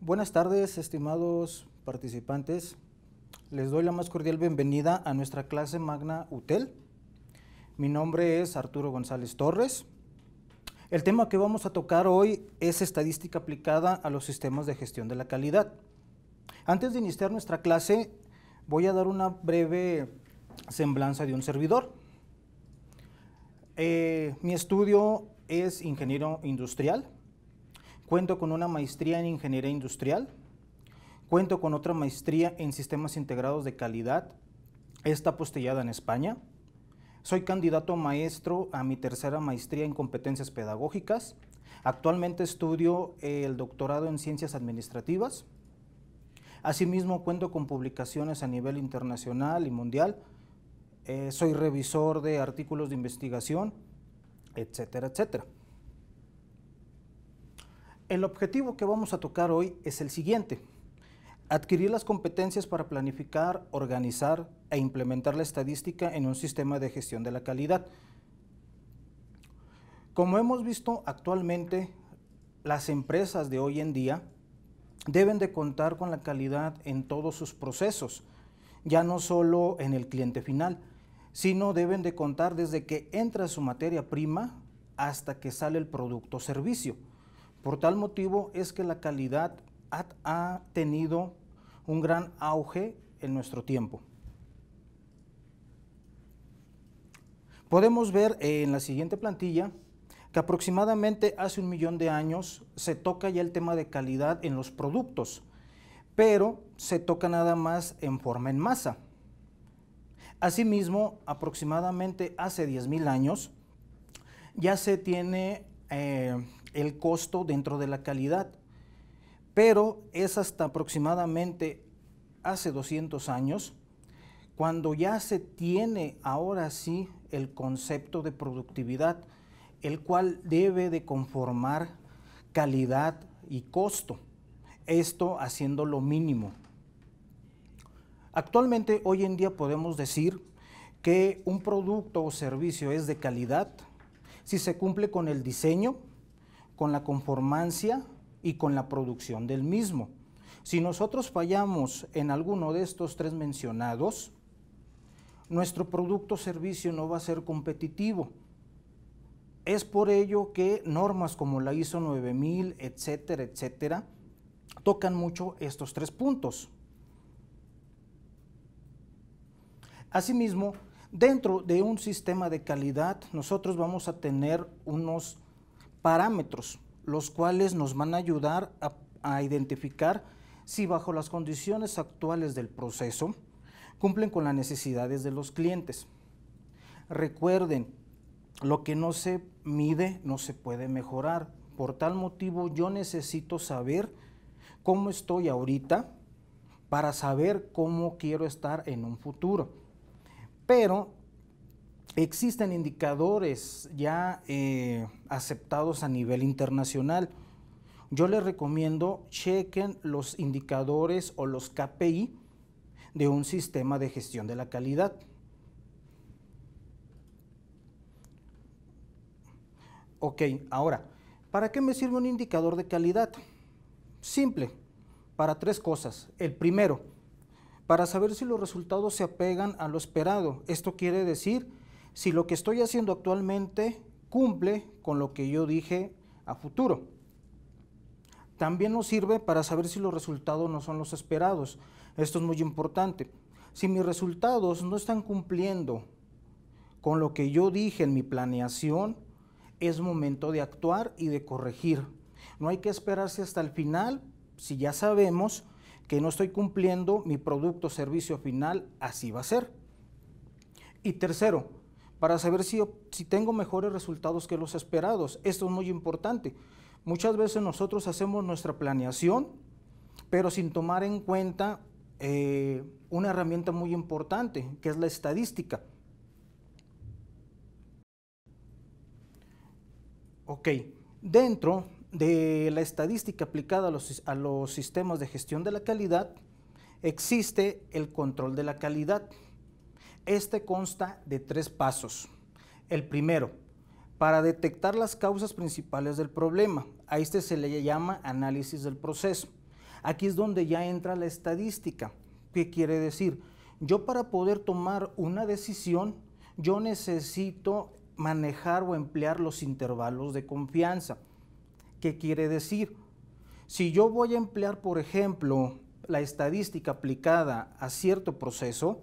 Buenas tardes, estimados participantes. Les doy la más cordial bienvenida a nuestra clase magna UTEL. Mi nombre es Arturo González Torres. El tema que vamos a tocar hoy es estadística aplicada a los sistemas de gestión de la calidad. Antes de iniciar nuestra clase, voy a dar una breve semblanza de un servidor. Eh, mi estudio es ingeniero industrial. Cuento con una maestría en ingeniería industrial. Cuento con otra maestría en sistemas integrados de calidad. Está postillada en España. Soy candidato a maestro a mi tercera maestría en competencias pedagógicas. Actualmente estudio eh, el doctorado en ciencias administrativas. Asimismo, cuento con publicaciones a nivel internacional y mundial. Eh, soy revisor de artículos de investigación, etcétera, etcétera. El objetivo que vamos a tocar hoy es el siguiente. Adquirir las competencias para planificar, organizar e implementar la estadística en un sistema de gestión de la calidad. Como hemos visto actualmente, las empresas de hoy en día deben de contar con la calidad en todos sus procesos, ya no solo en el cliente final, sino deben de contar desde que entra su materia prima hasta que sale el producto o servicio. Por tal motivo es que la calidad ha, tenido un gran auge en nuestro tiempo. Podemos ver en la siguiente plantilla que aproximadamente hace un millón de años se toca ya el tema de calidad en los productos, pero se toca nada más en forma en masa. Asimismo, aproximadamente hace 10.000 años ya se tiene eh, el costo dentro de la calidad pero es hasta aproximadamente hace 200 años cuando ya se tiene ahora sí el concepto de productividad, el cual debe de conformar calidad y costo, esto haciendo lo mínimo. Actualmente, hoy en día podemos decir que un producto o servicio es de calidad si se cumple con el diseño, con la conformancia y con la producción del mismo. Si nosotros fallamos en alguno de estos tres mencionados, nuestro producto o servicio no va a ser competitivo. Es por ello que normas como la ISO 9000, etcétera, etcétera, tocan mucho estos tres puntos. Asimismo, dentro de un sistema de calidad, nosotros vamos a tener unos parámetros los cuales nos van a ayudar a, identificar si bajo las condiciones actuales del proceso cumplen con las necesidades de los clientes. Recuerden, lo que no se mide no se puede mejorar. Por tal motivo yo necesito saber cómo estoy ahorita para saber cómo quiero estar en un futuro. Pero Existen indicadores ya eh, aceptados a nivel internacional. Yo les recomiendo chequen los indicadores o los KPI de un sistema de gestión de la calidad. Ok, ahora, ¿para qué me sirve un indicador de calidad? Simple, para tres cosas. El primero, para saber si los resultados se apegan a lo esperado. Esto quiere decir si lo que estoy haciendo actualmente cumple con lo que yo dije a futuro. También nos sirve para saber si los resultados no son los esperados. Esto es muy importante. Si mis resultados no están cumpliendo con lo que yo dije en mi planeación, es momento de actuar y de corregir. No hay que esperarse hasta el final si ya sabemos que no estoy cumpliendo mi producto o servicio final, así va a ser. Y tercero, para saber si, tengo mejores resultados que los esperados. Esto es muy importante. Muchas veces nosotros hacemos nuestra planeación, pero sin tomar en cuenta eh, una herramienta muy importante, que es la estadística. Ok, dentro de la estadística aplicada a los sistemas de gestión de la calidad, existe el control de la calidad. Este consta de tres pasos. El primero, para detectar las causas principales del problema. A este se le llama análisis del proceso. Aquí es donde ya entra la estadística. ¿Qué quiere decir? Yo para poder tomar una decisión, yo necesito manejar o emplear los intervalos de confianza. ¿Qué quiere decir? Si yo voy a emplear, por ejemplo, la estadística aplicada a cierto proceso,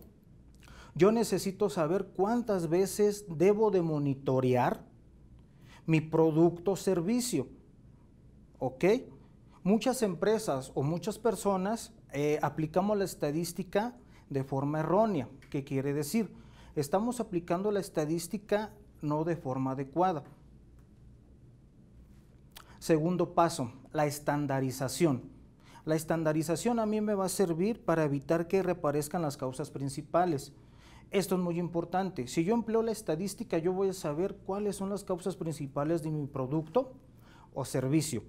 yo necesito saber cuántas veces debo de monitorear mi producto o servicio. ¿Ok? Muchas empresas o muchas personas eh, aplicamos la estadística de forma errónea. ¿Qué quiere decir? Estamos aplicando la estadística no de forma adecuada. Segundo paso, la estandarización. La estandarización a mí me va a servir para evitar que reparezcan las causas principales. Esto es muy importante. Si yo empleo la estadística, yo voy a saber cuáles son las causas principales de mi producto o servicio.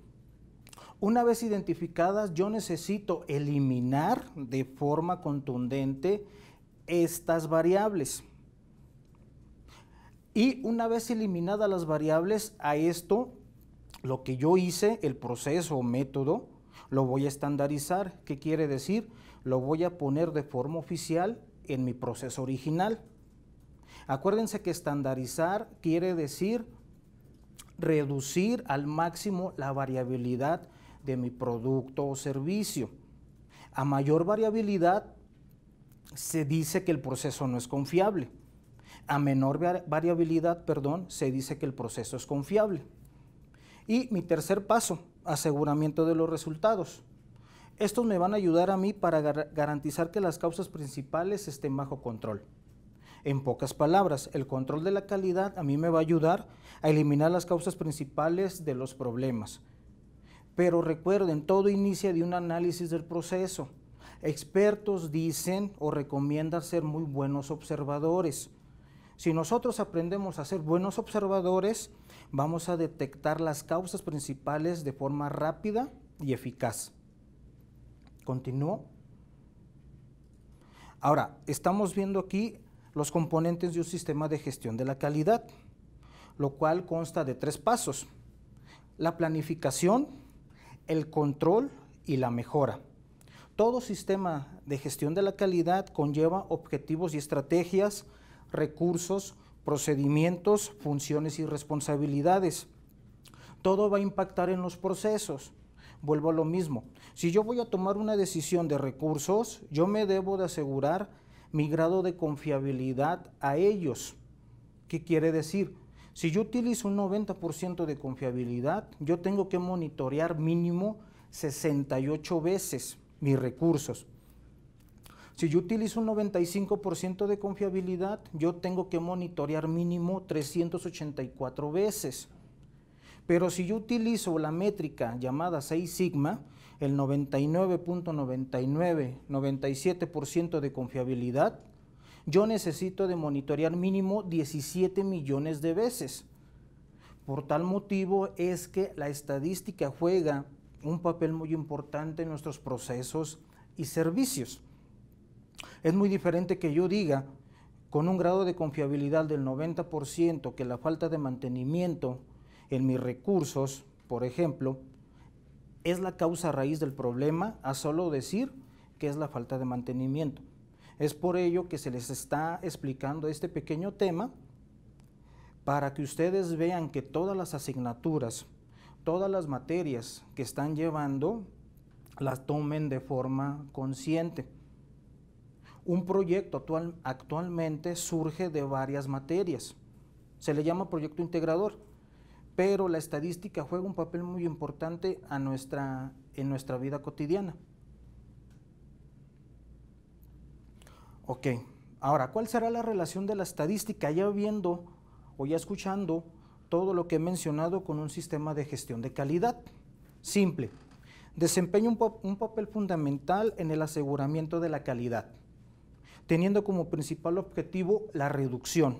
Una vez identificadas, yo necesito eliminar de forma contundente estas variables. Y una vez eliminadas las variables, a esto lo que yo hice, el proceso o método, lo voy a estandarizar. ¿Qué quiere decir? Lo voy a poner de forma oficial en mi proceso original. Acuérdense que estandarizar quiere decir reducir al máximo la variabilidad de mi producto o servicio. A mayor variabilidad se dice que el proceso no es confiable. A menor variabilidad, perdón, se dice que el proceso es confiable. Y mi tercer paso, aseguramiento de los resultados. Estos me van a ayudar a mí para garantizar que las causas principales estén bajo control. En pocas palabras, el control de la calidad a mí me va a ayudar a eliminar las causas principales de los problemas. Pero recuerden, todo inicia de un análisis del proceso. Expertos dicen o recomiendan ser muy buenos observadores. Si nosotros aprendemos a ser buenos observadores, vamos a detectar las causas principales de forma rápida y eficaz. Continúo. Ahora, estamos viendo aquí los componentes de un sistema de gestión de la calidad, lo cual consta de tres pasos. La planificación, el control y la mejora. Todo sistema de gestión de la calidad conlleva objetivos y estrategias, recursos, procedimientos, funciones y responsabilidades. Todo va a impactar en los procesos. Vuelvo a lo mismo. Si yo voy a tomar una decisión de recursos, yo me debo de asegurar mi grado de confiabilidad a ellos. ¿Qué quiere decir? Si yo utilizo un 90% de confiabilidad, yo tengo que monitorear mínimo 68 veces mis recursos. Si yo utilizo un 95% de confiabilidad, yo tengo que monitorear mínimo 384 veces. Pero si yo utilizo la métrica llamada 6 sigma, el 99.99, de confiabilidad, yo necesito de monitorear mínimo 17 millones de veces. Por tal motivo es que la estadística juega un papel muy importante en nuestros procesos y servicios. Es muy diferente que yo diga con un grado de confiabilidad del 90% que la falta de mantenimiento en mis recursos, por ejemplo, es la causa raíz del problema a solo decir que es la falta de mantenimiento. Es por ello que se les está explicando este pequeño tema para que ustedes vean que todas las asignaturas, todas las materias que están llevando, las tomen de forma consciente. Un proyecto actualmente surge de varias materias. Se le llama proyecto integrador pero la estadística juega un papel muy importante a nuestra, en nuestra vida cotidiana. Ok, ahora, ¿cuál será la relación de la estadística ya viendo o ya escuchando todo lo que he mencionado con un sistema de gestión de calidad? Simple, desempeña un papel fundamental en el aseguramiento de la calidad, teniendo como principal objetivo la reducción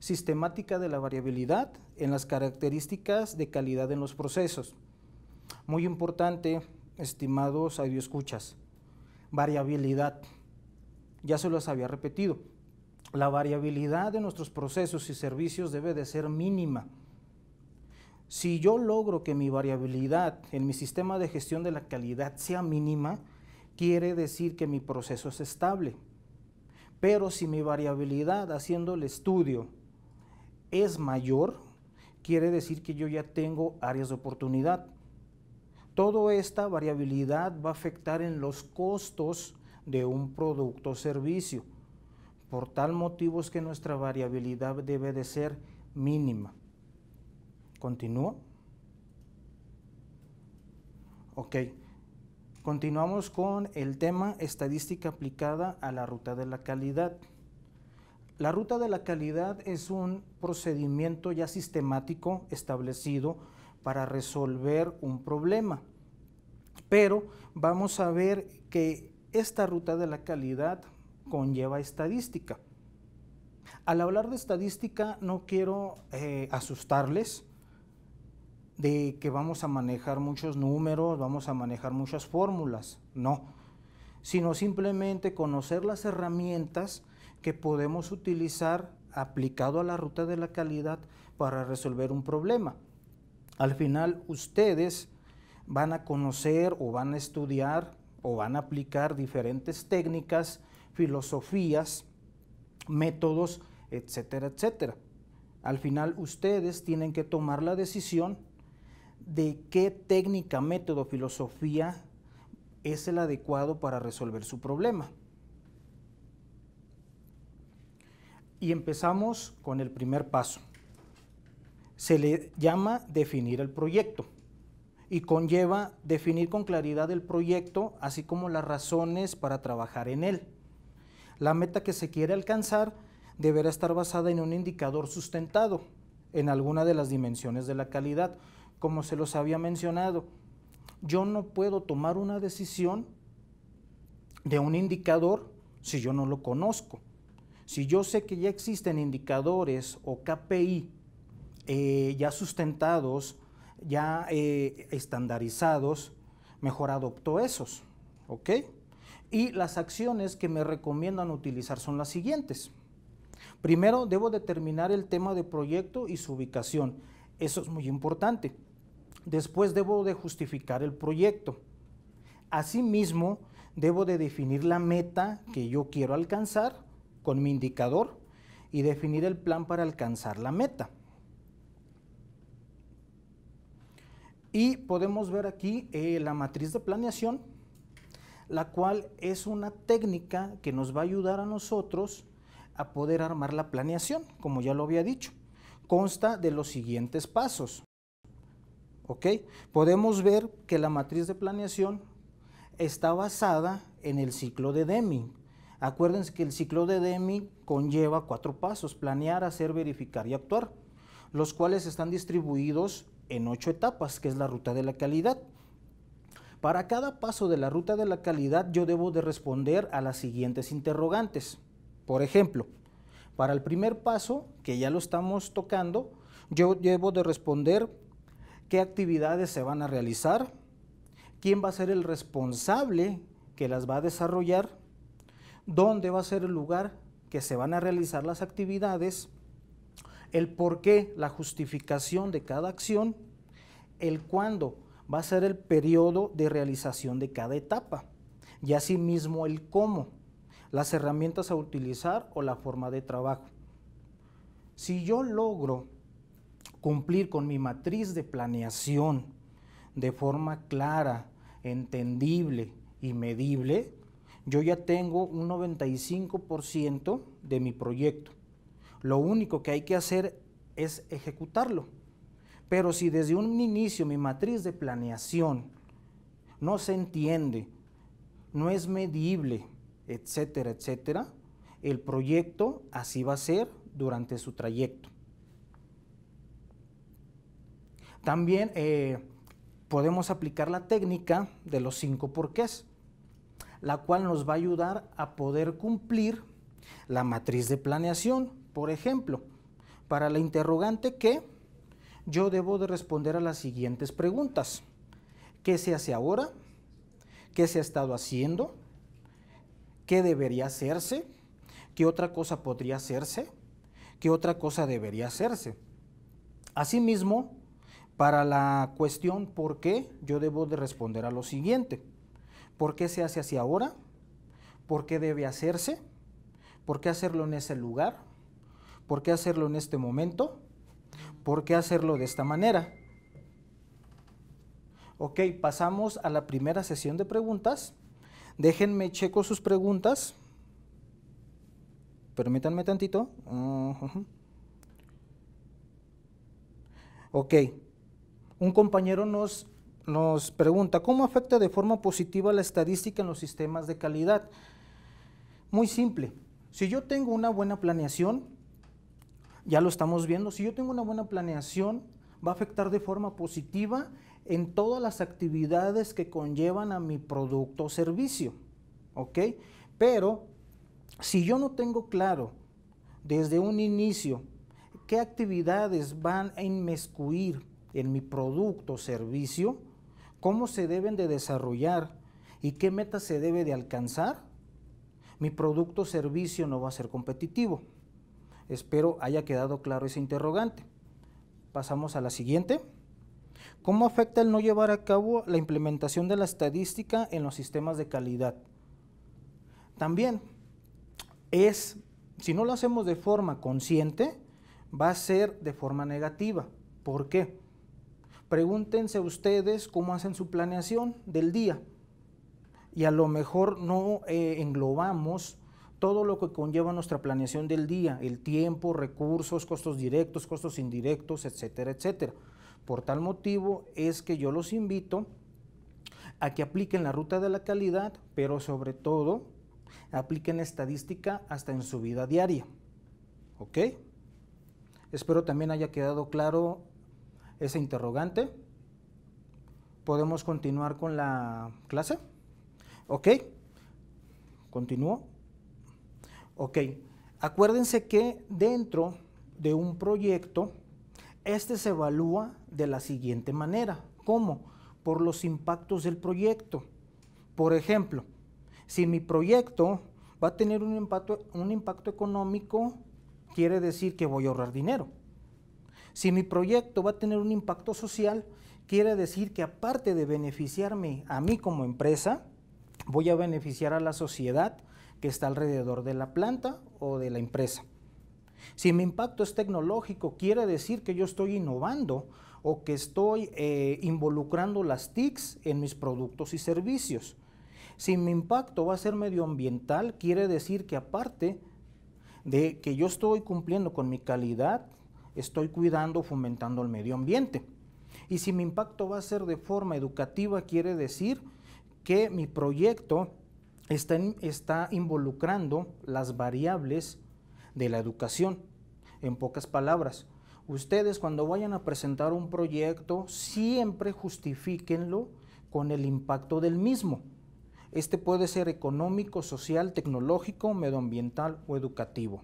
sistemática de la variabilidad en las características de calidad en los procesos. Muy importante, estimados audioescuchas, variabilidad. Ya se los había repetido. La variabilidad de nuestros procesos y servicios debe de ser mínima. Si yo logro que mi variabilidad en mi sistema de gestión de la calidad sea mínima, quiere decir que mi proceso es estable. Pero si mi variabilidad haciendo el estudio es mayor, quiere decir que yo ya tengo áreas de oportunidad. Toda esta variabilidad va a afectar en los costos de un producto o servicio. Por tal motivo es que nuestra variabilidad debe de ser mínima. ¿Continúo? Ok. Continuamos con el tema estadística aplicada a la ruta de la calidad. La ruta de la calidad es un procedimiento ya sistemático establecido para resolver un problema. Pero vamos a ver que esta ruta de la calidad conlleva estadística. Al hablar de estadística no quiero eh, asustarles de que vamos a manejar muchos números, vamos a manejar muchas fórmulas, no, sino simplemente conocer las herramientas que podemos utilizar aplicado a la ruta de la calidad para resolver un problema. Al final ustedes van a conocer o van a estudiar o van a aplicar diferentes técnicas, filosofías, métodos, etcétera, etcétera. Al final ustedes tienen que tomar la decisión de qué técnica, método, filosofía es el adecuado para resolver su problema. Y empezamos con el primer paso. Se le llama definir el proyecto y conlleva definir con claridad el proyecto, así como las razones para trabajar en él. La meta que se quiere alcanzar deberá estar basada en un indicador sustentado en alguna de las dimensiones de la calidad, como se los había mencionado. Yo no puedo tomar una decisión de un indicador si yo no lo conozco. Si yo sé que ya existen indicadores o KPI eh, ya sustentados, ya eh, estandarizados, mejor adopto esos. Y las acciones que me recomiendan utilizar son las siguientes. Primero, debo determinar el tema de proyecto y su ubicación. Eso es muy importante. Después debo de justificar el proyecto. Asimismo, debo de definir la meta que yo quiero alcanzar con mi indicador y definir el plan para alcanzar la meta. Y podemos ver aquí eh, la matriz de planeación, la cual es una técnica que nos va a ayudar a nosotros a poder armar la planeación, como ya lo había dicho. Consta de los siguientes pasos. ¿Ok? Podemos ver que la matriz de planeación está basada en el ciclo de Deming, Acuérdense que el ciclo de DEMI conlleva cuatro pasos, planear, hacer, verificar y actuar, los cuales están distribuidos en ocho etapas, que es la ruta de la calidad. Para cada paso de la ruta de la calidad yo debo de responder a las siguientes interrogantes. Por ejemplo, para el primer paso, que ya lo estamos tocando, yo debo de responder qué actividades se van a realizar, quién va a ser el responsable que las va a desarrollar, dónde va a ser el lugar que se van a realizar las actividades, el por qué, la justificación de cada acción, el cuándo va a ser el periodo de realización de cada etapa y asimismo el cómo, las herramientas a utilizar o la forma de trabajo. Si yo logro cumplir con mi matriz de planeación de forma clara, entendible y medible, yo ya tengo un 95% de mi proyecto. Lo único que hay que hacer es ejecutarlo. Pero si desde un inicio mi matriz de planeación no se entiende, no es medible, etcétera, etcétera, el proyecto así va a ser durante su trayecto. También eh, podemos aplicar la técnica de los cinco porqués la cual nos va a ayudar a poder cumplir la matriz de planeación. Por ejemplo, para la interrogante que yo debo de responder a las siguientes preguntas. ¿Qué se hace ahora? ¿Qué se ha estado haciendo? ¿Qué debería hacerse? ¿Qué otra cosa podría hacerse? ¿Qué otra cosa debería hacerse? Asimismo, para la cuestión por qué, yo debo de responder a lo siguiente. ¿Por qué se hace así ahora? ¿Por qué debe hacerse? ¿Por qué hacerlo en ese lugar? ¿Por qué hacerlo en este momento? ¿Por qué hacerlo de esta manera? Ok, pasamos a la primera sesión de preguntas. Déjenme checo sus preguntas. Permítanme tantito. Ok. Un compañero nos nos pregunta, ¿cómo afecta de forma positiva la estadística en los sistemas de calidad? Muy simple. Si yo tengo una buena planeación, ya lo estamos viendo, si yo tengo una buena planeación, va a afectar de forma positiva en todas las actividades que conllevan a mi producto o servicio. ¿Ok? Pero si yo no tengo claro desde un inicio qué actividades van a inmiscuir en mi producto o servicio, cómo se deben de desarrollar y qué meta se debe de alcanzar, mi producto o servicio no va a ser competitivo. Espero haya quedado claro ese interrogante. Pasamos a la siguiente. ¿Cómo afecta el no llevar a cabo la implementación de la estadística en los sistemas de calidad? También es, si no lo hacemos de forma consciente, va a ser de forma negativa. ¿Por qué? Pregúntense ustedes cómo hacen su planeación del día. Y a lo mejor no eh, englobamos todo lo que conlleva nuestra planeación del día, el tiempo, recursos, costos directos, costos indirectos, etcétera, etcétera. Por tal motivo es que yo los invito a que apliquen la ruta de la calidad, pero sobre todo apliquen estadística hasta en su vida diaria. ¿Ok? Espero también haya quedado claro ese interrogante. Podemos continuar con la clase. Ok, continúo. Ok, acuérdense que dentro de un proyecto, este se evalúa de la siguiente manera. ¿Cómo? Por los impactos del proyecto. Por ejemplo, si mi proyecto va a tener un impacto, un impacto económico, quiere decir que voy a ahorrar dinero. Si mi proyecto va a tener un impacto social, quiere decir que aparte de beneficiarme a mí como empresa, voy a beneficiar a la sociedad que está alrededor de la planta o de la empresa. Si mi impacto es tecnológico, quiere decir que yo estoy innovando o que estoy eh, involucrando las TICs en mis productos y servicios. Si mi impacto va a ser medioambiental, quiere decir que aparte de que yo estoy cumpliendo con mi calidad, estoy cuidando, fomentando el medio ambiente. Y si mi impacto va a ser de forma educativa, quiere decir que mi proyecto está, está involucrando las variables de la educación. En pocas palabras, ustedes cuando vayan a presentar un proyecto, siempre justifíquenlo con el impacto del mismo. Este puede ser económico, social, tecnológico, medioambiental o educativo.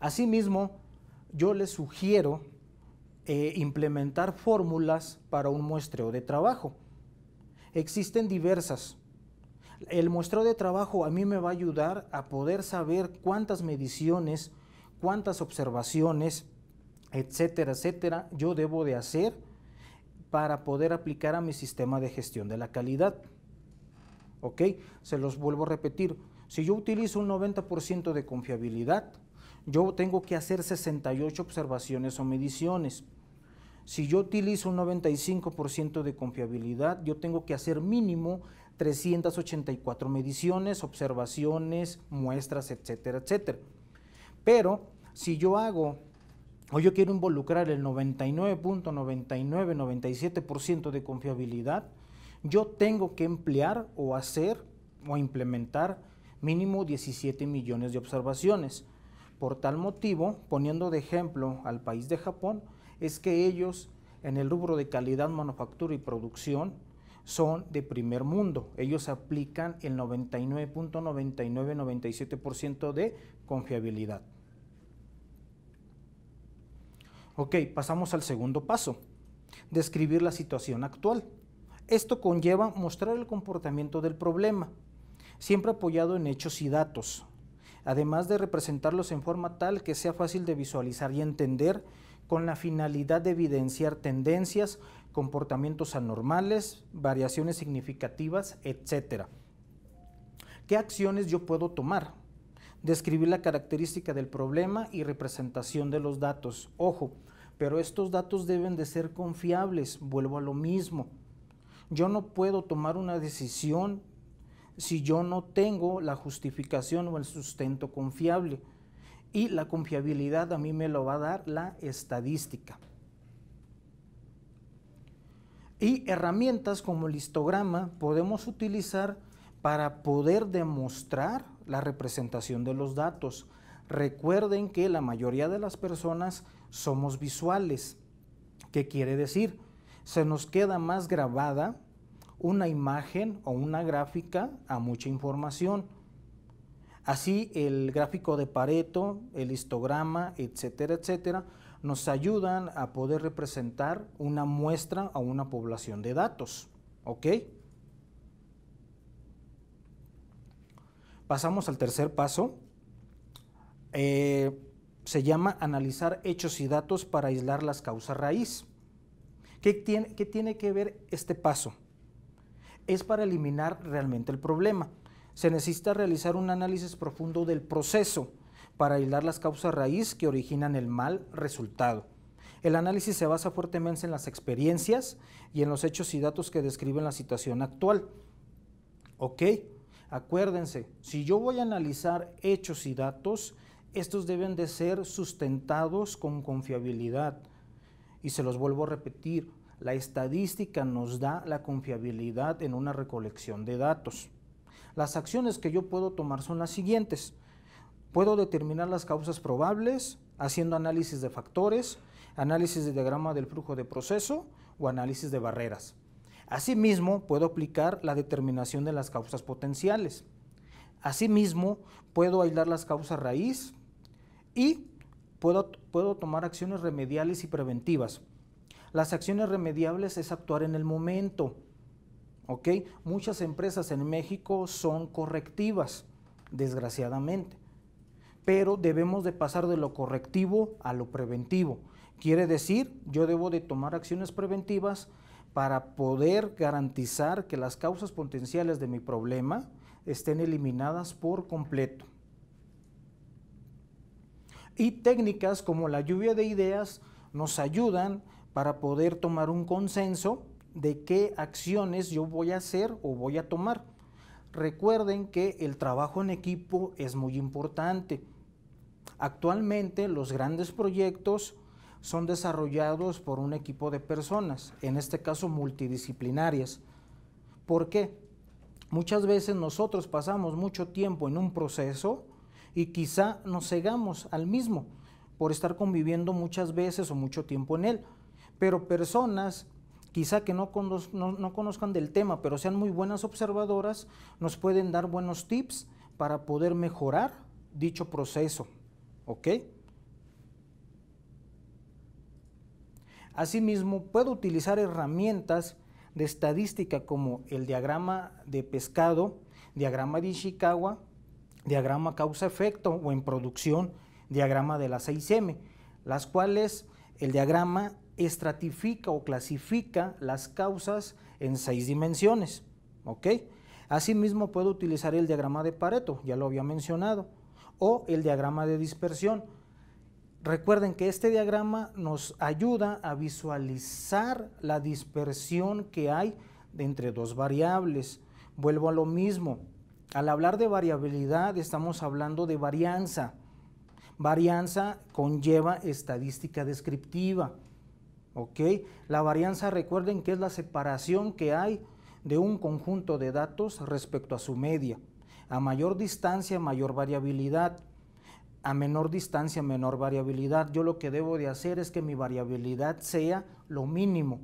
Asimismo, yo les sugiero eh, implementar fórmulas para un muestreo de trabajo. Existen diversas. El muestreo de trabajo a mí me va a ayudar a poder saber cuántas mediciones, cuántas observaciones, etcétera, etcétera, yo debo de hacer para poder aplicar a mi sistema de gestión de la calidad. ¿Ok? Se los vuelvo a repetir. Si yo utilizo un 90% de confiabilidad, yo tengo que hacer 68 observaciones o mediciones. Si yo utilizo un 95% de confiabilidad, yo tengo que hacer mínimo 384 mediciones, observaciones, muestras, etcétera, etcétera. Pero si yo hago o yo quiero involucrar el 99.99, 97% de confiabilidad, yo tengo que emplear o hacer o implementar mínimo 17 millones de observaciones. Por tal motivo, poniendo de ejemplo al país de Japón, es que ellos en el rubro de calidad, manufactura y producción son de primer mundo. Ellos aplican el 99.9997% de confiabilidad. Ok, pasamos al segundo paso, describir la situación actual. Esto conlleva mostrar el comportamiento del problema, siempre apoyado en hechos y datos, además de representarlos en forma tal que sea fácil de visualizar y entender, con la finalidad de evidenciar tendencias, comportamientos anormales, variaciones significativas, etc. ¿Qué acciones yo puedo tomar? Describir la característica del problema y representación de los datos. Ojo, pero estos datos deben de ser confiables, vuelvo a lo mismo. Yo no puedo tomar una decisión si yo no tengo la justificación o el sustento confiable. Y la confiabilidad a mí me lo va a dar la estadística. Y herramientas como el histograma podemos utilizar para poder demostrar la representación de los datos. Recuerden que la mayoría de las personas somos visuales. ¿Qué quiere decir? Se nos queda más grabada una imagen o una gráfica a mucha información. Así el gráfico de Pareto, el histograma, etcétera, etcétera, nos ayudan a poder representar una muestra o una población de datos. ¿Ok? Pasamos al tercer paso. Eh, se llama analizar hechos y datos para aislar las causas raíz. ¿Qué tiene que ver este paso? es para eliminar realmente el problema. Se necesita realizar un análisis profundo del proceso para aislar las causas raíz que originan el mal resultado. El análisis se basa fuertemente en las experiencias y en los hechos y datos que describen la situación actual. ¿Ok? Acuérdense, si yo voy a analizar hechos y datos, estos deben de ser sustentados con confiabilidad. Y se los vuelvo a repetir, la estadística nos da la confiabilidad en una recolección de datos. Las acciones que yo puedo tomar son las siguientes. Puedo determinar las causas probables haciendo análisis de factores, análisis de diagrama del flujo de proceso o análisis de barreras. Asimismo, puedo aplicar la determinación de las causas potenciales. Asimismo, puedo aislar las causas raíz y puedo, puedo tomar acciones remediales y preventivas. Las acciones remediables es actuar en el momento. ¿ok? Muchas empresas en México son correctivas, desgraciadamente. Pero debemos de pasar de lo correctivo a lo preventivo. Quiere decir, yo debo de tomar acciones preventivas para poder garantizar que las causas potenciales de mi problema estén eliminadas por completo. Y técnicas como la lluvia de ideas nos ayudan para poder tomar un consenso de qué acciones yo voy a hacer o voy a tomar. Recuerden que el trabajo en equipo es muy importante. Actualmente los grandes proyectos son desarrollados por un equipo de personas, en este caso multidisciplinarias. ¿Por qué? Muchas veces nosotros pasamos mucho tiempo en un proceso y quizá nos cegamos al mismo por estar conviviendo muchas veces o mucho tiempo en él pero personas quizá que no, conozcan del tema, pero sean muy buenas observadoras, nos pueden dar buenos tips para poder mejorar dicho proceso. ¿Ok? Asimismo, puedo utilizar herramientas de estadística como el diagrama de pescado, diagrama de Ishikawa, diagrama causa-efecto o en producción, diagrama de las 6M, las cuales el diagrama estratifica o clasifica las causas en seis dimensiones. ¿ok? Asimismo, puedo utilizar el diagrama de Pareto, ya lo había mencionado, o el diagrama de dispersión. Recuerden que este diagrama nos ayuda a visualizar la dispersión que hay entre dos variables. Vuelvo a lo mismo. Al hablar de variabilidad estamos hablando de varianza. Varianza conlleva estadística descriptiva. La varianza recuerden que es la separación que hay de un conjunto de datos respecto a su media. A mayor distancia, mayor variabilidad. A menor distancia, menor variabilidad. Yo lo que debo de hacer es que mi variabilidad sea lo mínimo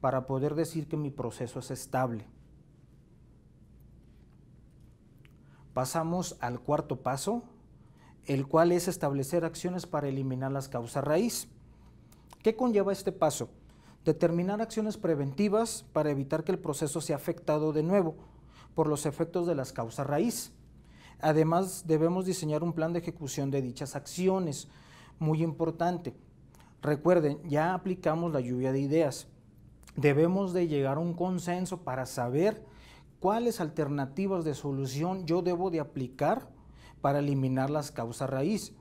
para poder decir que mi proceso es estable. Pasamos al cuarto paso, el cual es establecer acciones para eliminar las causas raíz. ¿Qué conlleva este paso? Determinar acciones preventivas para evitar que el proceso sea afectado de nuevo por los efectos de las causas raíz. Además, debemos diseñar un plan de ejecución de dichas acciones. Muy importante. Recuerden, ya aplicamos la lluvia de ideas. Debemos de llegar a un consenso para saber cuáles alternativas de solución yo debo de aplicar para eliminar las causas raíz.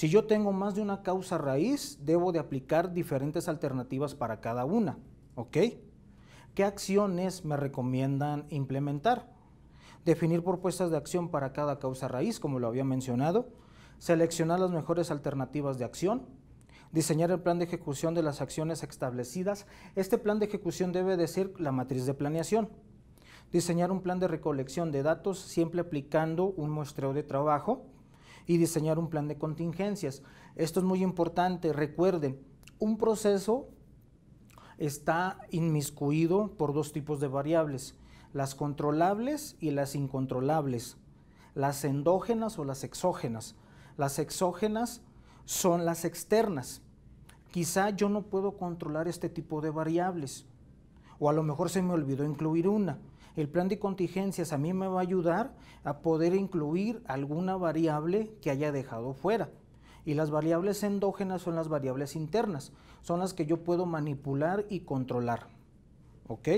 Si yo tengo más de una causa raíz, debo de aplicar diferentes alternativas para cada una. ¿Qué acciones me recomiendan implementar? Definir propuestas de acción para cada causa raíz, como lo había mencionado. Seleccionar las mejores alternativas de acción. Diseñar el plan de ejecución de las acciones establecidas. Este plan de ejecución debe decir la matriz de planeación. Diseñar un plan de recolección de datos siempre aplicando un muestreo de trabajo y diseñar un plan de contingencias. Esto es muy importante, recuerden, un proceso está inmiscuido por dos tipos de variables, las controlables y las incontrolables, las endógenas o las exógenas. Las exógenas son las externas. Quizá yo no puedo controlar este tipo de variables, o a lo mejor se me olvidó incluir una el plan de contingencias a mí me va a ayudar a poder incluir alguna variable que haya dejado fuera. Y las variables endógenas son las variables internas, son las que yo puedo manipular y controlar. ¿Ok?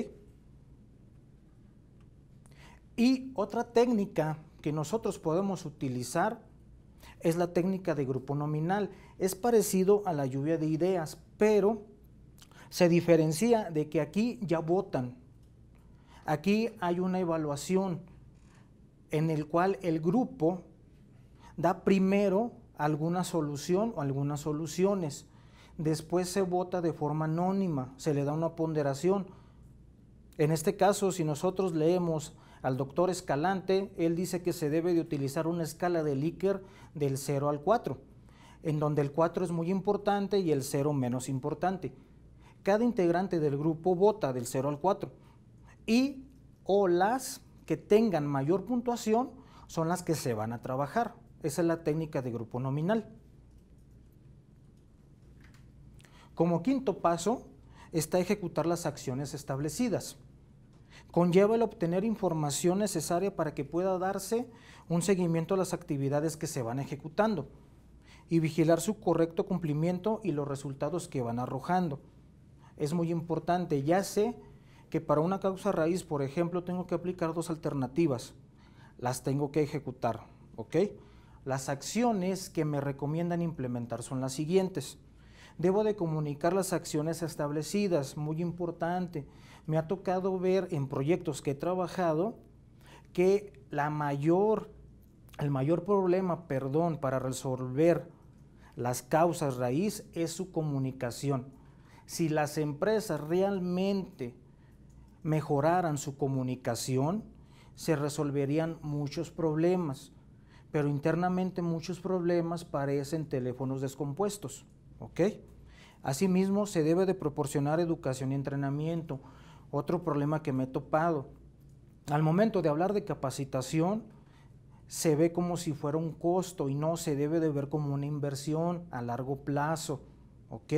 Y otra técnica que nosotros podemos utilizar es la técnica de grupo nominal. Es parecido a la lluvia de ideas, pero se diferencia de que aquí ya votan, Aquí hay una evaluación en el cual el grupo da primero alguna solución o algunas soluciones. Después se vota de forma anónima, se le da una ponderación. En este caso, si nosotros leemos al doctor Escalante, él dice que se debe de utilizar una escala de Likert del 0 al 4, en donde el 4 es muy importante y el 0 menos importante. Cada integrante del grupo vota del 0 al 4 y o las que tengan mayor puntuación son las que se van a trabajar. Esa es la técnica de grupo nominal. Como quinto paso está ejecutar las acciones establecidas. Conlleva el obtener información necesaria para que pueda darse un seguimiento a las actividades que se van ejecutando y vigilar su correcto cumplimiento y los resultados que van arrojando. Es muy importante, ya sé que para una causa raíz, por ejemplo, tengo que aplicar dos alternativas. Las tengo que ejecutar, ¿ok? Las acciones que me recomiendan implementar son las siguientes. Debo de comunicar las acciones establecidas, muy importante. Me ha tocado ver en proyectos que he trabajado que la mayor, el mayor problema, perdón, para resolver las causas raíz es su comunicación. Si las empresas realmente mejoraran su comunicación, se resolverían muchos problemas, pero internamente muchos problemas parecen teléfonos descompuestos. ¿ok? Asimismo, se debe de proporcionar educación y entrenamiento. Otro problema que me he topado. Al momento de hablar de capacitación, se ve como si fuera un costo y no se debe de ver como una inversión a largo plazo. ¿ok?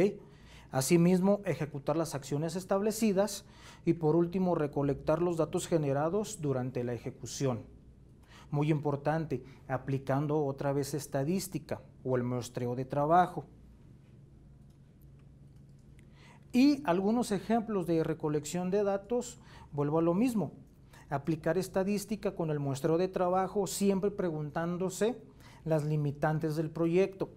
Asimismo, ejecutar las acciones establecidas y por último, recolectar los datos generados durante la ejecución. Muy importante, aplicando otra vez estadística o el muestreo de trabajo. Y algunos ejemplos de recolección de datos, vuelvo a lo mismo, aplicar estadística con el muestreo de trabajo siempre preguntándose las limitantes del proyecto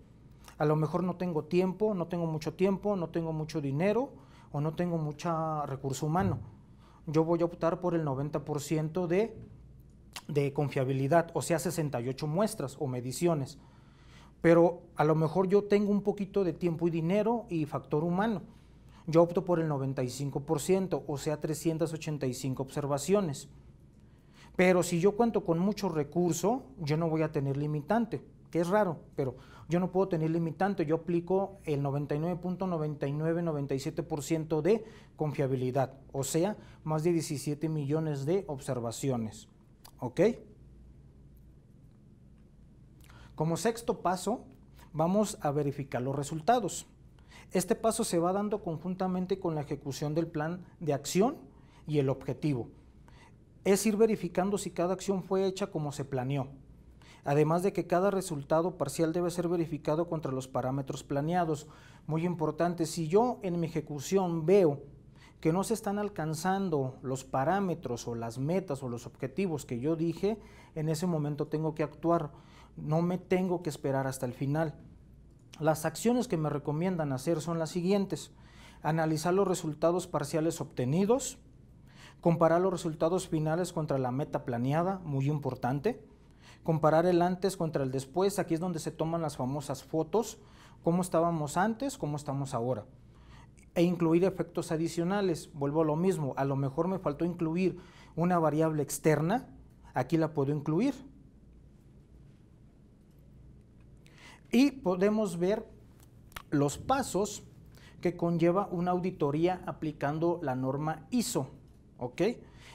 a lo mejor no tengo tiempo, no tengo mucho tiempo, no tengo mucho dinero o no tengo mucho recurso humano. Yo voy a optar por el 90% de, confiabilidad, o sea, 68 muestras o mediciones. Pero a lo mejor yo tengo un poquito de tiempo y dinero y factor humano. Yo opto por el 95%, o sea, 385 observaciones. Pero si yo cuento con mucho recurso, yo no voy a tener limitante que es raro, pero yo no puedo tener limitante, yo aplico el 99.9997% de confiabilidad, o sea, más de 17 millones de observaciones. ¿Ok? Como sexto paso, vamos a verificar los resultados. Este paso se va dando conjuntamente con la ejecución del plan de acción y el objetivo. Es ir verificando si cada acción fue hecha como se planeó además de que cada resultado parcial debe ser verificado contra los parámetros planeados. Muy importante, si yo en mi ejecución veo que no se están alcanzando los parámetros o las metas o los objetivos que yo dije, en ese momento tengo que actuar, no me tengo que esperar hasta el final. Las acciones que me recomiendan hacer son las siguientes. Analizar los resultados parciales obtenidos, comparar los resultados finales contra la meta planeada, muy importante, comparar el antes contra el después, aquí es donde se toman las famosas fotos, cómo estábamos antes, cómo estamos ahora. E incluir efectos adicionales, vuelvo a lo mismo, a lo mejor me faltó incluir una variable externa, aquí la puedo incluir. Y podemos ver los pasos que conlleva una auditoría aplicando la norma ISO.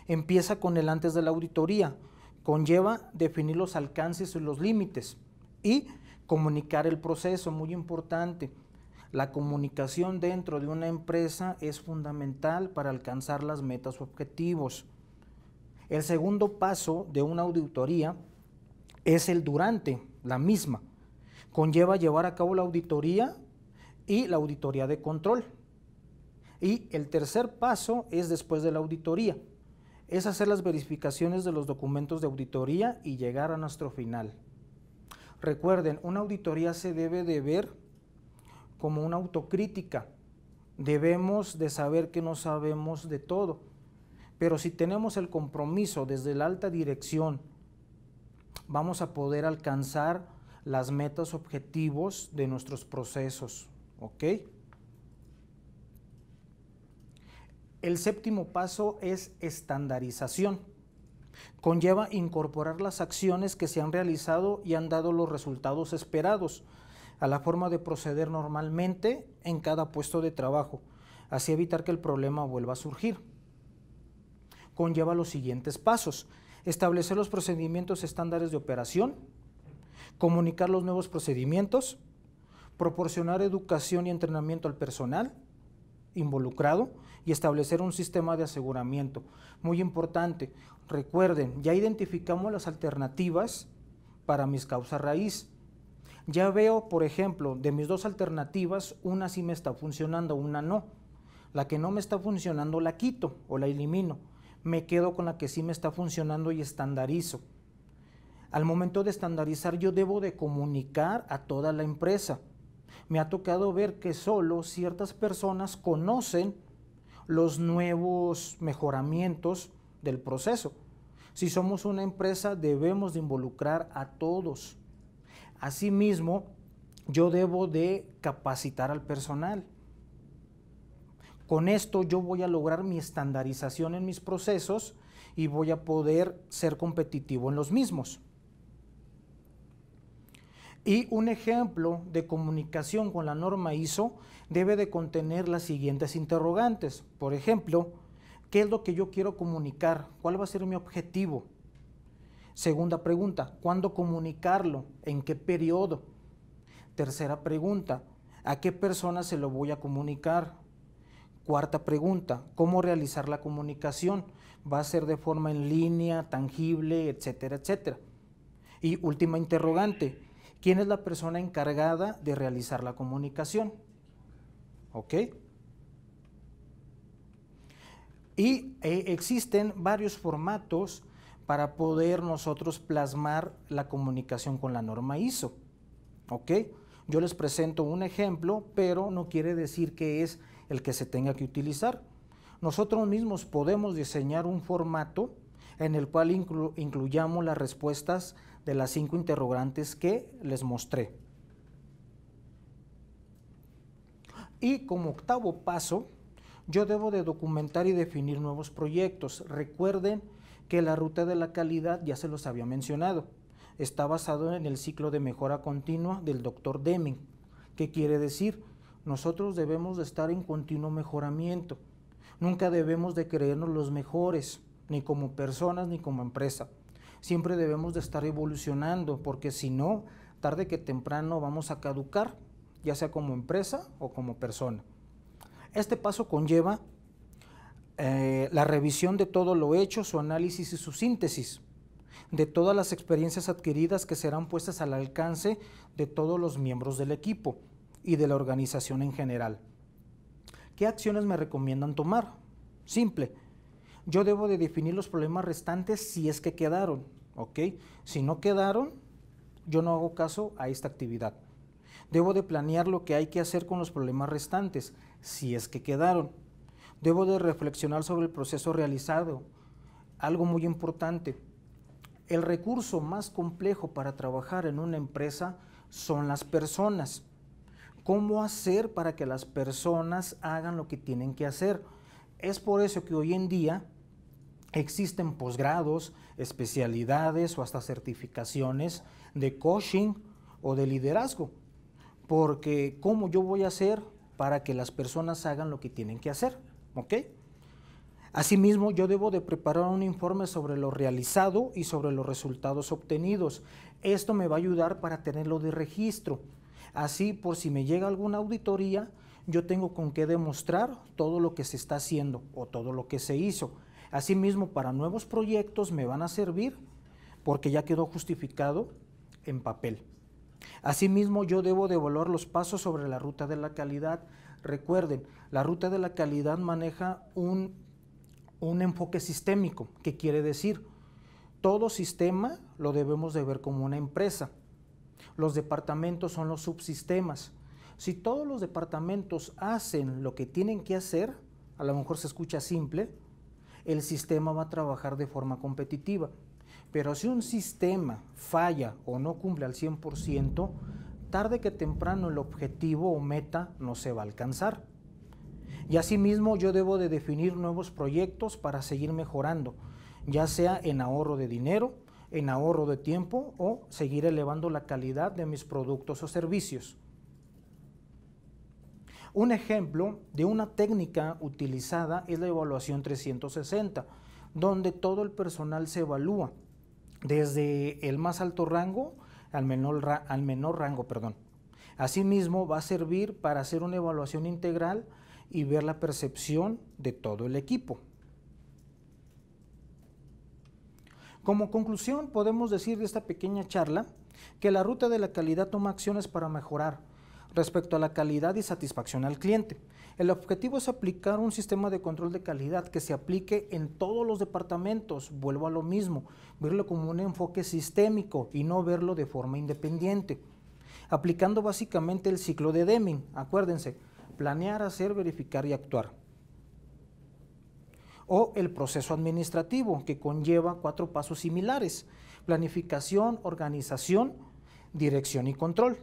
Empieza con el antes de la auditoría, conlleva definir los alcances y los límites y comunicar el proceso, muy importante. La comunicación dentro de una empresa es fundamental para alcanzar las metas o objetivos. El segundo paso de una auditoría es el durante, la misma. Conlleva llevar a cabo la auditoría y la auditoría de control. Y el tercer paso es después de la auditoría, es hacer las verificaciones de los documentos de auditoría y llegar a nuestro final. Recuerden, una auditoría se debe de ver como una autocrítica. Debemos de saber que no sabemos de todo. Pero si tenemos el compromiso desde la alta dirección, vamos a poder alcanzar las metas objetivos de nuestros procesos. ¿Ok? El séptimo paso es estandarización. Conlleva incorporar las acciones que se han realizado y han dado los resultados esperados a la forma de proceder normalmente en cada puesto de trabajo, así evitar que el problema vuelva a surgir. Conlleva los siguientes pasos. Establecer los procedimientos estándares de operación, comunicar los nuevos procedimientos, proporcionar educación y entrenamiento al personal involucrado, y establecer un sistema de aseguramiento. Muy importante, recuerden, ya identificamos las alternativas para mis causas raíz. Ya veo, por ejemplo, de mis dos alternativas, una sí me está funcionando, una no. La que no me está funcionando la quito o la elimino. Me quedo con la que sí me está funcionando y estandarizo. Al momento de estandarizar yo debo de comunicar a toda la empresa. Me ha tocado ver que solo ciertas personas conocen los nuevos mejoramientos del proceso. Si somos una empresa debemos de involucrar a todos. Asimismo, yo debo de capacitar al personal. Con esto yo voy a lograr mi estandarización en mis procesos y voy a poder ser competitivo en los mismos. Y un ejemplo de comunicación con la norma ISO debe de contener las siguientes interrogantes. Por ejemplo, ¿qué es lo que yo quiero comunicar? ¿Cuál va a ser mi objetivo? Segunda pregunta, ¿cuándo comunicarlo? ¿En qué periodo? Tercera pregunta, ¿a qué persona se lo voy a comunicar? Cuarta pregunta, ¿cómo realizar la comunicación? ¿Va a ser de forma en línea, tangible, etcétera, etcétera? Y última interrogante, quién es la persona encargada de realizar la comunicación. ¿Ok? Y eh, existen varios formatos para poder nosotros plasmar la comunicación con la norma ISO. ¿Ok? Yo les presento un ejemplo, pero no quiere decir que es el que se tenga que utilizar. Nosotros mismos podemos diseñar un formato en el cual incluyamos las respuestas de las cinco interrogantes que les mostré. Y como octavo paso, yo debo de documentar y definir nuevos proyectos. Recuerden que la ruta de la calidad ya se los había mencionado. Está basado en el ciclo de mejora continua del doctor Deming. ¿Qué quiere decir? Nosotros debemos de estar en continuo mejoramiento. Nunca debemos de creernos los mejores, ni como personas ni como empresa siempre debemos de estar evolucionando, porque si no, tarde que temprano vamos a caducar, ya sea como empresa o como persona. Este paso conlleva eh, la revisión de todo lo hecho, su análisis y su síntesis, de todas las experiencias adquiridas que serán puestas al alcance de todos los miembros del equipo y de la organización en general. ¿Qué acciones me recomiendan tomar? Simple, yo debo de definir los problemas restantes si es que quedaron, ¿ok? Si no quedaron, yo no hago caso a esta actividad. Debo de planear lo que hay que hacer con los problemas restantes, si es que quedaron. Debo de reflexionar sobre el proceso realizado. Algo muy importante, el recurso más complejo para trabajar en una empresa son las personas. ¿Cómo hacer para que las personas hagan lo que tienen que hacer? Es por eso que hoy en día Existen posgrados, especialidades o hasta certificaciones de coaching o de liderazgo. Porque ¿cómo yo voy a hacer para que las personas hagan lo que tienen que hacer? ¿Ok? Asimismo, yo debo de preparar un informe sobre lo realizado y sobre los resultados obtenidos. Esto me va a ayudar para tenerlo de registro. Así, por si me llega alguna auditoría, yo tengo con qué demostrar todo lo que se está haciendo o todo lo que se hizo. Asimismo, para nuevos proyectos me van a servir porque ya quedó justificado en papel. Asimismo, yo debo de evaluar los pasos sobre la ruta de la calidad. Recuerden, la ruta de la calidad maneja un, enfoque sistémico, que quiere decir, todo sistema lo debemos de ver como una empresa. Los departamentos son los subsistemas. Si todos los departamentos hacen lo que tienen que hacer, a lo mejor se escucha simple, el sistema va a trabajar de forma competitiva. Pero si un sistema falla o no cumple al 100%, tarde que temprano el objetivo o meta no se va a alcanzar. Y asimismo yo debo de definir nuevos proyectos para seguir mejorando, ya sea en ahorro de dinero, en ahorro de tiempo o seguir elevando la calidad de mis productos o servicios. Un ejemplo de una técnica utilizada es la evaluación 360, donde todo el personal se evalúa, desde el más alto rango al menor, rango. Perdón. Asimismo, va a servir para hacer una evaluación integral y ver la percepción de todo el equipo. Como conclusión, podemos decir de esta pequeña charla que la ruta de la calidad toma acciones para mejorar, respecto a la calidad y satisfacción al cliente. El objetivo es aplicar un sistema de control de calidad que se aplique en todos los departamentos. Vuelvo a lo mismo, verlo como un enfoque sistémico y no verlo de forma independiente. Aplicando básicamente el ciclo de Deming, acuérdense, planear, hacer, verificar y actuar. O el proceso administrativo, que conlleva cuatro pasos similares, planificación, organización, dirección y control.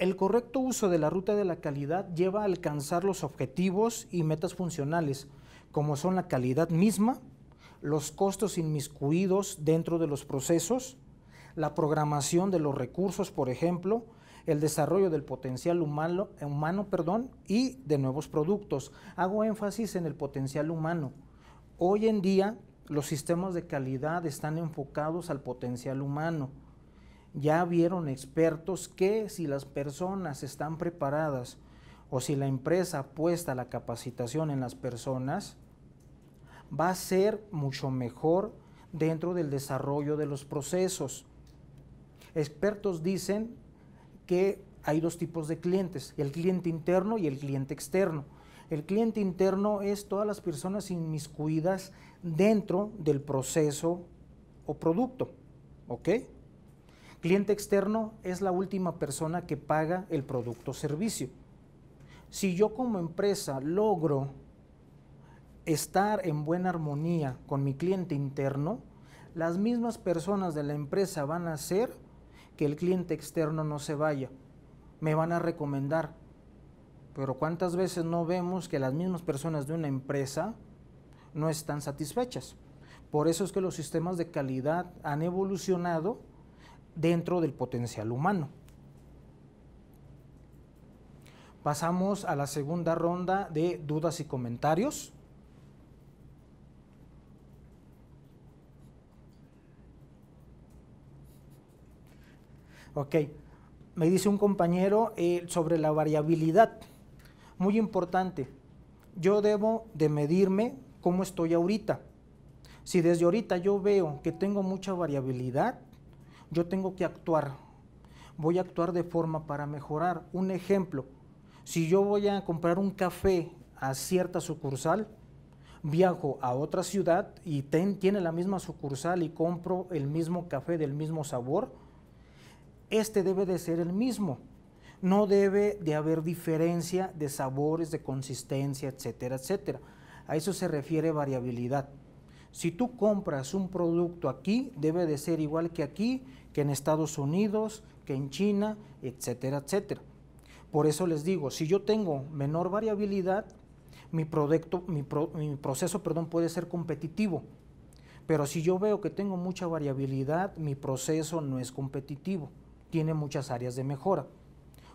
El correcto uso de la ruta de la calidad lleva a alcanzar los objetivos y metas funcionales, como son la calidad misma, los costos inmiscuidos dentro de los procesos, la programación de los recursos, por ejemplo, el desarrollo del potencial humano, humano perdón, y de nuevos productos. Hago énfasis en el potencial humano. Hoy en día los sistemas de calidad están enfocados al potencial humano. Ya vieron expertos que si las personas están preparadas o si la empresa apuesta la capacitación en las personas, va a ser mucho mejor dentro del desarrollo de los procesos. Expertos dicen que hay dos tipos de clientes, el cliente interno y el cliente externo. El cliente interno es todas las personas inmiscuidas dentro del proceso o producto, ¿ok? Cliente externo es la última persona que paga el producto o servicio. Si yo como empresa logro estar en buena armonía con mi cliente interno, las mismas personas de la empresa van a hacer que el cliente externo no se vaya. Me van a recomendar. Pero ¿cuántas veces no vemos que las mismas personas de una empresa no están satisfechas? Por eso es que los sistemas de calidad han evolucionado dentro del potencial humano. Pasamos a la segunda ronda de dudas y comentarios. Ok, me dice un compañero eh, sobre la variabilidad. Muy importante, yo debo de medirme cómo estoy ahorita. Si desde ahorita yo veo que tengo mucha variabilidad, yo tengo que actuar. Voy a actuar de forma para mejorar. Un ejemplo, si yo voy a comprar un café a cierta sucursal, viajo a otra ciudad y ten, tiene la misma sucursal y compro el mismo café del mismo sabor, este debe de ser el mismo. No debe de haber diferencia de sabores, de consistencia, etcétera, etcétera. A eso se refiere variabilidad. Si tú compras un producto aquí, debe de ser igual que aquí que en Estados Unidos, que en China, etcétera, etcétera. Por eso les digo, si yo tengo menor variabilidad, mi, producto, mi, proceso perdón, puede ser competitivo. Pero si yo veo que tengo mucha variabilidad, mi proceso no es competitivo, tiene muchas áreas de mejora.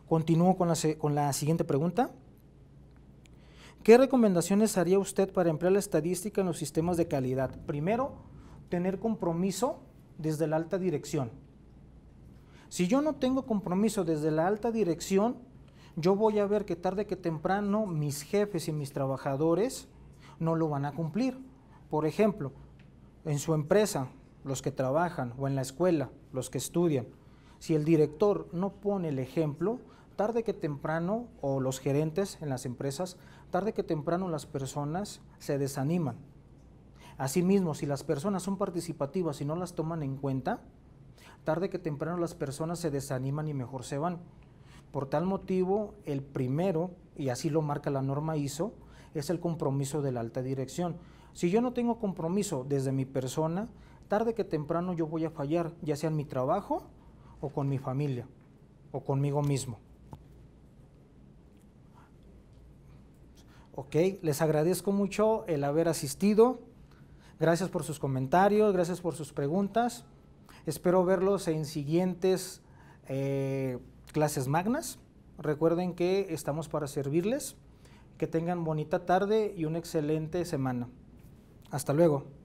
Continúo con la siguiente pregunta. ¿Qué recomendaciones haría usted para emplear la estadística en los sistemas de calidad? Primero, tener compromiso desde la alta dirección. Si yo no tengo compromiso desde la alta dirección, yo voy a ver que tarde que temprano mis jefes y mis trabajadores no lo van a cumplir. Por ejemplo, en su empresa, los que trabajan, o en la escuela, los que estudian, si el director no pone el ejemplo, tarde que temprano, o los gerentes en las empresas, tarde que temprano las personas se desaniman. Asimismo, si las personas son participativas y no las toman en cuenta, tarde que temprano las personas se desaniman y mejor se van. Por tal motivo, el primero, y así lo marca la norma ISO, es el compromiso de la alta dirección. Si yo no tengo compromiso desde mi persona, tarde que temprano yo voy a fallar, ya sea en mi trabajo o con mi familia o conmigo mismo. Ok, les agradezco mucho el haber asistido. Gracias por sus comentarios, gracias por sus preguntas. Espero verlos en siguientes eh, clases magnas. Recuerden que estamos para servirles. Que tengan bonita tarde y una excelente semana. Hasta luego.